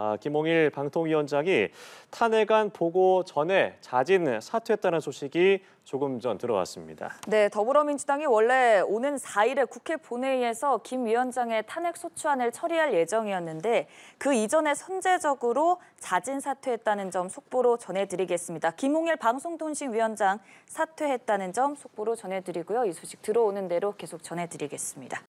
아, 김홍일 방통위원장이 탄핵안 보고 전에 자진 사퇴했다는 소식이 조금 전 들어왔습니다. 네, 더불어민주당이 원래 오는 4일에 국회 본회의에서 김 위원장의 탄핵 소추안을 처리할 예정이었는데 그 이전에 선제적으로 자진 사퇴했다는 점 속보로 전해드리겠습니다. 김홍일 방송통신위원장 사퇴했다는 점 속보로 전해드리고요. 이 소식 들어오는 대로 계속 전해드리겠습니다.